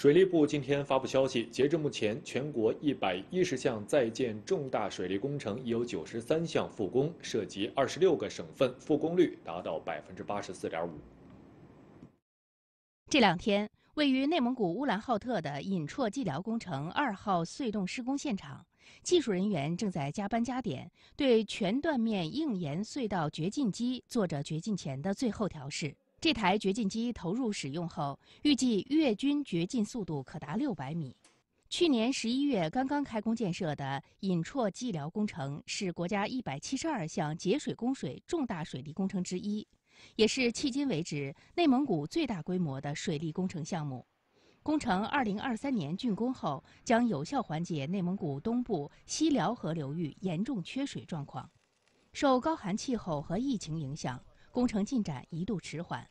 水利部今天发布消息，截至目前，全国一百一十项在建重大水利工程已有九十三项复工，涉及二十六个省份，复工率达到百分之八十四点五。这两天，位于内蒙古乌兰浩特的引绰济辽工程二号隧洞施工现场，技术人员正在加班加点，对全断面硬岩隧道掘进机做着掘进前的最后调试。这台掘进机投入使用后，预计月均掘进速度可达六百米。去年十一月刚刚开工建设的引绰济辽工程是国家一百七十二项节水供水重大水利工程之一，也是迄今为止内蒙古最大规模的水利工程项目。工程二零二三年竣工后，将有效缓解内蒙古东部西辽河流域严重缺水状况。受高寒气候和疫情影响。工程进展一度迟缓，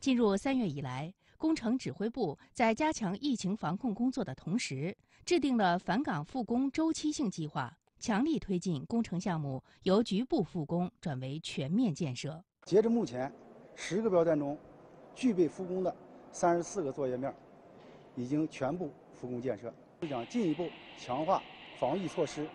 进入三月以来，工程指挥部在加强疫情防控工作的同时，制定了返岗复工周期性计划，强力推进工程项目由局部复工转为全面建设。截至目前，十个标段中，具备复工的三十四个作业面，已经全部复工建设。想进一步强化防疫措施，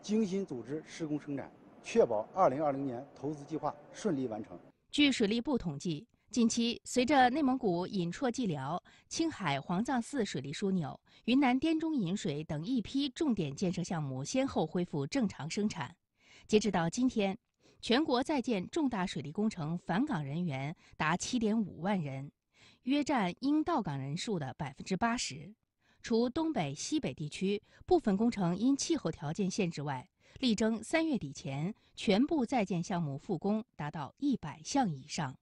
精心组织施工生产，确保二零二零年投资计划顺利完成。据水利部统计，近期随着内蒙古引绰济辽、青海黄藏寺水利枢纽、云南滇中引水等一批重点建设项目先后恢复正常生产，截止到今天，全国在建重大水利工程返岗人员达7.5万人，约占应到岗人数的80%。除东北、西北地区部分工程因气候条件限制外，力争三月底前，全部在建项目复工达到一百项以上。